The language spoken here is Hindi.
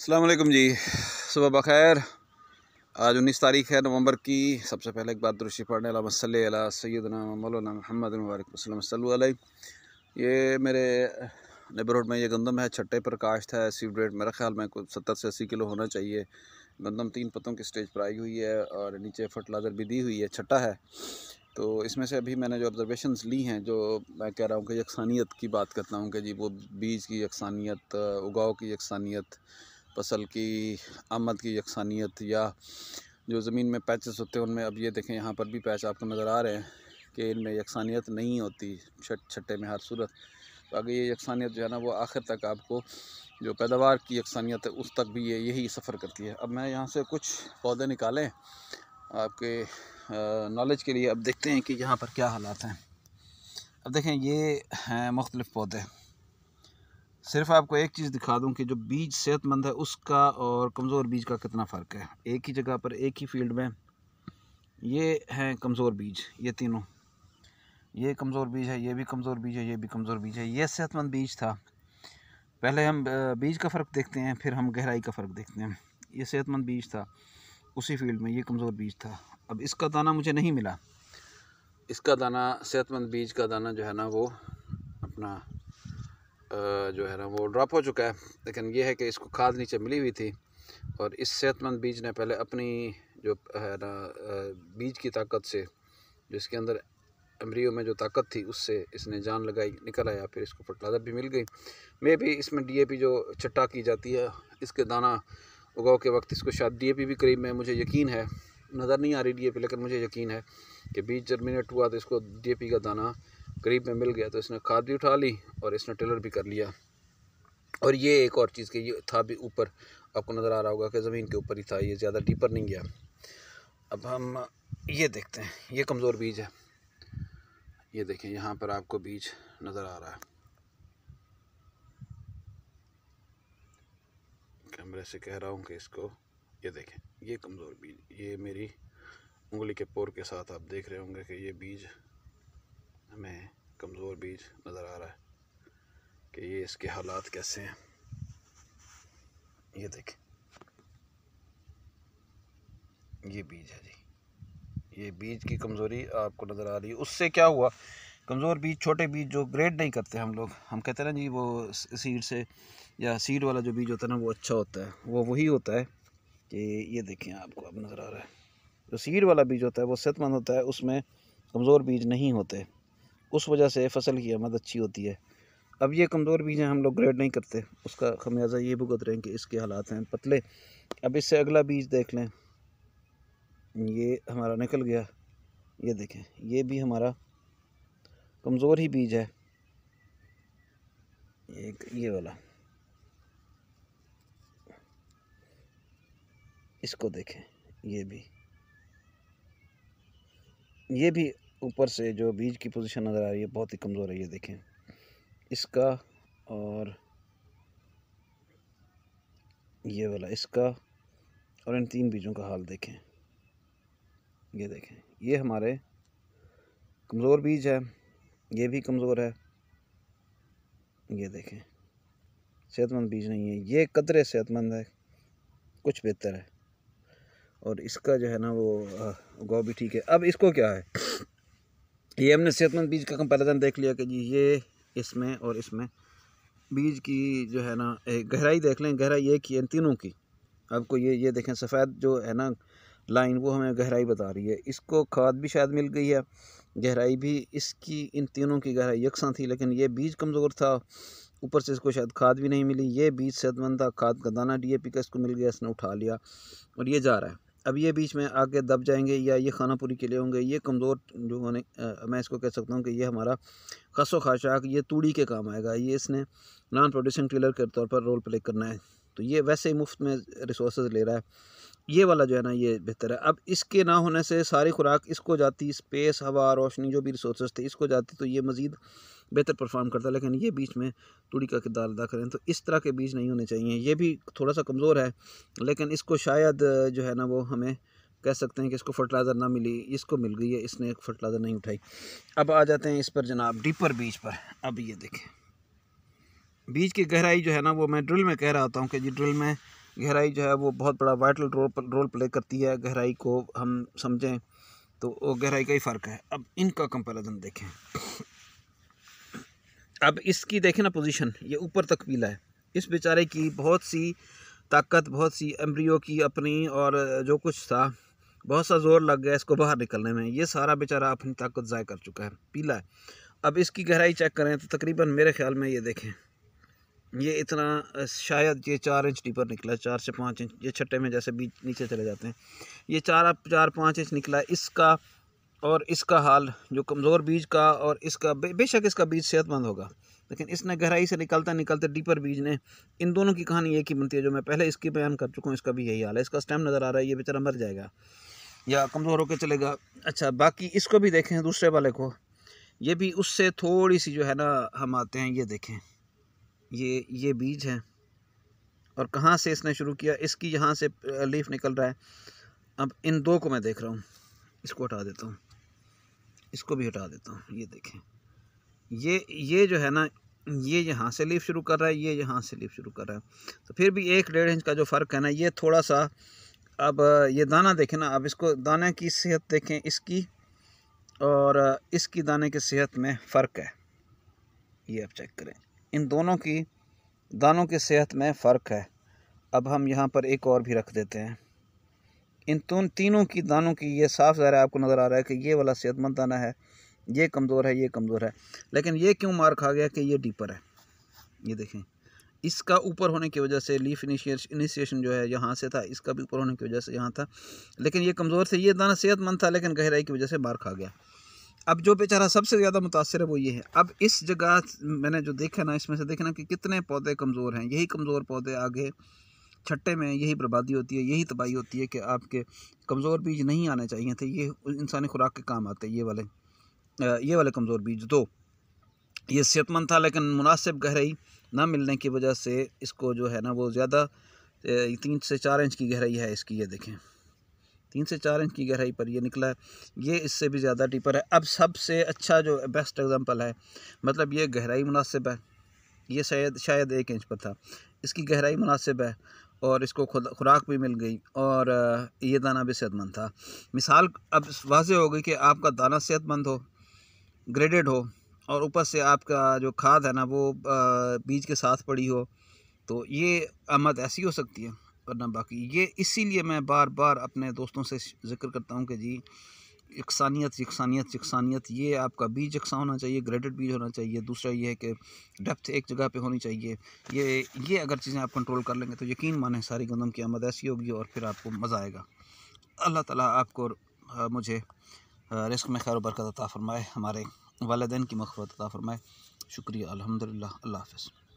अल्लाम जी सुबह बखैर आज उन्नीस तारीख है नवंबर की सबसे पहले एक बात दुरुस्ती पढ़ने ला सैदना मौलाना मोहम्मद मुबारक ये मेरे नेबरहुड में ये गंदम है छट्टे पर काश्त है सीड रेट मेरे ख्याल में कुछ सत्तर से अस्सी किलो होना चाहिए गंदम तीन पत्तों की स्टेज पर आई हुई है और नीचे फर्टिलाइज़र भी दी हुई है छट्टा है तो इसमें से अभी मैंने जो ऑब्जर्वेशन ली हैं जो मैं कह रहा हूँ कि यकसानियत की बात करता हूँ कि जी वो बीज की यकसानियत उगाओ की यकसानियत फसल की आमद की यकसानियत या जो ज़मीन में पैचेस होते हैं उनमें अब ये देखें यहाँ पर भी पैच आपको नज़र आ रहे हैं कि इनमें यकसानियत नहीं होती छट छट्टे में हर सूरत तो अगर ये यकसानियत जो है ना वो आखिर तक आपको जो पैदावार की यकसानियत है उस तक भी ये यही सफ़र करती है अब मैं यहाँ से कुछ पौधे निकालें आपके नॉलेज के लिए अब देखते हैं कि यहाँ पर क्या हालात हैं अब देखें ये हैं मुख्तलिफ़ पौधे सिर्फ आपको एक चीज़ दिखा दूं कि जो बीज सेहतमंद है उसका और कमज़ोर बीज का कितना फ़र्क है एक ही जगह पर एक ही फील्ड में ये हैं कमज़ोर बीज ये तीनों ये कमज़ोर बीज है ये भी कमज़ोर बीज है ये भी कमज़ोर बीज है ये सेहतमंद बीज था पहले हम बीज का फ़र्क देखते हैं फिर हम गहराई का फ़र्क देखते हैं ये सेहतमंद बीज था उसी फील्ड में ये कमज़ोर बीज था अब इसका दाना मुझे नहीं मिला इसका दाना सेहतमंद बीज का दाना जो है ना वो अपना जो है ना वो ड्रॉप हो चुका है लेकिन ये है कि इसको खाद नीचे मिली हुई थी और इस सेहतमंद बीज ने पहले अपनी जो है ना बीज की ताकत से जिसके अंदर एम्ब्रियो में जो ताकत थी उससे इसने जान लगाई निकल आया फिर इसको फर्टिलाइज़र भी मिल गई मे भी इसमें डीएपी जो चट्टा की जाती है इसके दाना उगाओ के वक्त इसको शायद डीएपी भी करीब में मुझे यकीन है नज़र नहीं आ रही डीएपी लेकिन मुझे यकीन है कि बीज जर्मिनेट हुआ तो इसको डीएपी का दाना करीब में मिल गया तो इसने खाद भी उठा ली और इसने टिलर भी कर लिया और ये एक और चीज़ के ये था भी ऊपर आपको नज़र आ रहा होगा कि ज़मीन के ऊपर ही था ये ज़्यादा डीपर नहीं गया अब हम ये देखते हैं ये कमज़ोर बीज है ये देखें यहाँ पर आपको बीज नज़र आ रहा है कैमरे से कह रहा हूँ कि इसको ये देखें ये कमज़ोर बीज ये मेरी उंगली के पोर के साथ आप देख रहे होंगे कि ये बीज हमें कमज़ोर बीज नज़र आ रहा है कि ये इसके हालात कैसे हैं ये देखें ये बीज है जी ये बीज की कमज़ोरी आपको नज़र आ रही है उससे क्या हुआ कमज़ोर बीज छोटे बीज जो ग्रेड नहीं करते हम लोग हम कहते हैं ना जी वो सीड से या सीड वाला जो बीज होता है ना वो अच्छा होता है वो वही होता है कि ये देखें आपको अब नज़र आ रहा है जो सीड वाला बीज होता है वो सेहतमंद होता है उसमें कमज़ोर बीज नहीं होते उस वजह से फसल की आमद अच्छी होती है अब ये कमज़ोर बीज हैं हम लोग ग्रेड नहीं करते उसका खमियाजा ये भुगत रहे हैं कि इसके हालात हैं पतले अब इससे अगला बीज देख लें ये हमारा निकल गया ये देखें ये भी हमारा कमज़ोर ही बीज है एक ये वाला इसको देखें ये भी ये भी ऊपर से जो बीज की पोजीशन नज़र आ रही है बहुत ही कमज़ोर है ये देखें इसका और ये वाला इसका और इन तीन बीजों का हाल देखें ये देखें ये हमारे कमज़ोर बीज है ये भी कमज़ोर है ये देखें सेहतमंद बीज नहीं है ये कदरे सेहतमंद है कुछ बेहतर है और इसका जो है ना वो गौ भी ठीक है अब इसको क्या है ये हमने सेहतमंद बीज का कंपेरिजन देख लिया कि जी ये इसमें और इसमें बीज की जो है ना एक गहराई देख लें गहराई ये की इन तीनों की आपको ये ये देखें सफ़ेद जो है ना लाइन वो हमें गहराई बता रही है इसको खाद भी शायद मिल गई है गहराई भी इसकी इन तीनों की गहराई यकसा थी लेकिन ये बीज कमज़ोर था ऊपर से इसको शायद खाद भी नहीं मिली ये बीज सेहतमंद था खाद का दाना डी ए पी का इसको मिल गया इसने उठा लिया और ये जा रहा है अब ये बीच में आके दब जाएंगे या ये खाना पूरी के लिए होंगे ये कमज़ोर जो होने मैं इसको कह सकता हूँ कि ये हमारा खसो खाशाक ये तूड़ी के काम आएगा ये इसने नॉन प्रोड्यूसिंग टेलर के तौर पर रोल प्ले करना है तो ये वैसे ही मुफ्त में रिसोर्स ले रहा है ये वाला जो है ना ये बेहतर है अब इसके ना होने से सारी खुराक इसको जाती स्पेस हवा रोशनी जो भी रिसोर्सेज थे इसको जाती तो ये मज़ीद बेहतर परफॉर्म करता लेकिन ये बीच में तुड़ी का किरदार अदा करें तो इस तरह के बीज नहीं होने चाहिए ये भी थोड़ा सा कमज़ोर है लेकिन इसको शायद जो है ना वो हमें कह सकते हैं कि इसको फर्टिलाइज़र ना मिली इसको मिल गई है इसने फर्टिलाइज़र नहीं उठाई अब आ जाते हैं इस पर जनाब डीपर बीज पर अब ये देखें बीज की गहराई जो है ना वो मैं ड्रिल में कह रहा होता हूँ कि जी ड्रिल में गहराई जो है वो बहुत बड़ा वाइटल रोल रोल प्ले करती है गहराई को हम समझें तो वो गहराई का ही फ़र्क है अब इनका कंपेरिजन देखें अब इसकी देखें ना पोजीशन ये ऊपर तक पीला है इस बेचारे की बहुत सी ताकत बहुत सी एम्ब्रियो की अपनी और जो कुछ था बहुत सा जोर लग गया इसको बाहर निकलने में ये सारा बेचारा अपनी ताकत ज़ाय कर चुका है पीला है अब इसकी गहराई चेक करें तो तकरीबन मेरे ख्याल में ये देखें ये इतना शायद ये चार इंच डीपर निकला चार से पाँच इंच ये छट्टे में जैसे बीच नीचे चले जाते हैं ये चार चार पाँच इंच निकला इसका और इसका हाल जो कमज़ोर बीज का और इसका बे, बेशक इसका बीज सेहतमंद होगा लेकिन इसने गहराई से निकलता निकलते डीपर बीज ने इन दोनों की कहानी एक ही बनती है जो मैं पहले इसकी बयान कर चुका हूँ इसका भी यही हाल है इसका स्टेम नज़र आ रहा है ये बेचारा मर जाएगा या कमज़ोर होकर चलेगा अच्छा बाकी इसको भी देखें दूसरे वाले को ये भी उससे थोड़ी सी जो है ना हम आते हैं ये देखें ये ये बीज है और कहाँ से इसने शुरू किया इसकी यहाँ से लीफ निकल रहा है अब इन दो को मैं देख रहा हूँ इसको हटा देता हूँ इसको भी हटा देता हूँ ये देखें ये ये जो है ना ये यहाँ से लीफ शुरू कर रहा है ये यहाँ से लीफ शुरू कर रहा है तो फिर भी एक डेढ़ इंच का जो फ़र्क है ना ये थोड़ा सा अब ये दाना देखें ना अब इसको दाने की सेहत देखें इसकी और इसकी दाने की सेहत में फ़र्क है ये आप चेक करें इन दोनों की दानों की सेहत में फ़र्क है अब हम यहाँ पर एक और भी रख देते हैं इन तुन तीनों की दानों की ये साफ ज़ाहिर आपको नज़र आ रहा है कि ये वाला सेहतमंद दाना है ये कमज़ोर है ये कमज़ोर है लेकिन ये क्यों मार खा गया कि ये डीपर है ये देखें इसका ऊपर होने की वजह से लीफ इनिशिएशन इनिशिएशन जो है यहाँ से था इसका भी ऊपर होने की वजह से यहाँ था लेकिन ये कमज़ोर से ये दाना सेहतमंद था लेकिन गहराई की वजह से मार खा गया अब जो बेचारा सबसे ज़्यादा मुतासर है वो ये है अब इस जगह मैंने जो देखा ना इसमें से देखना कि कितने पौधे कमज़ोर हैं यही कमज़ोर पौधे आगे छट्टे में यही बर्बादी होती है यही तबाही होती है कि आपके कमज़ोर बीज नहीं आने चाहिए थे ये इंसानी खुराक के काम आते ये वाले ये वाले कमज़ोर बीज दो तो ये सेहतमंद था लेकिन मुनासिब गहराई ना मिलने की वजह से इसको जो है ना वो ज़्यादा तीन से चार इंच की गहराई है इसकी ये देखें तीन से चार इंच की गहराई पर ये निकला है ये इससे भी ज़्यादा डीपर है अब सबसे अच्छा जो बेस्ट एग्जांपल है मतलब ये गहराई मुनासिब है ये शायद शायद एक इंच पर था इसकी गहराई मुनासिब है और इसको खुद खुराक भी मिल गई और ये दाना भी सेहतमंद था मिसाल अब वाज हो गई कि आपका दाना सेहतमंद हो ग्रेडेड हो और ऊपर से आपका जो खाद है ना वो बीज के साथ पड़ी हो तो ये आमद ऐसी हो सकती है वरना बाकी ये इसीलिए मैं बार बार अपने दोस्तों से जिक्र करता हूँ कि जी यकसानियत यकसानियत यकसानियत ये आपका बीज यकसा होना चाहिए ग्रेडेड बीज होना चाहिए दूसरा ये है कि डेप्थ एक जगह पे होनी चाहिए ये ये अगर चीज़ें आप कंट्रोल कर लेंगे तो यकीन माने सारी गंदम की आमद ऐसी होगी और फिर आपको मज़ा आएगा अल्लाह ताला आपको और मुझे रिस्क में खैर बरकत अता फ़रमाए हमारे वालदेन की मखरत अता फ़रमाए शुक्रिया अलहमदिल्ला अल्लाह हाफ़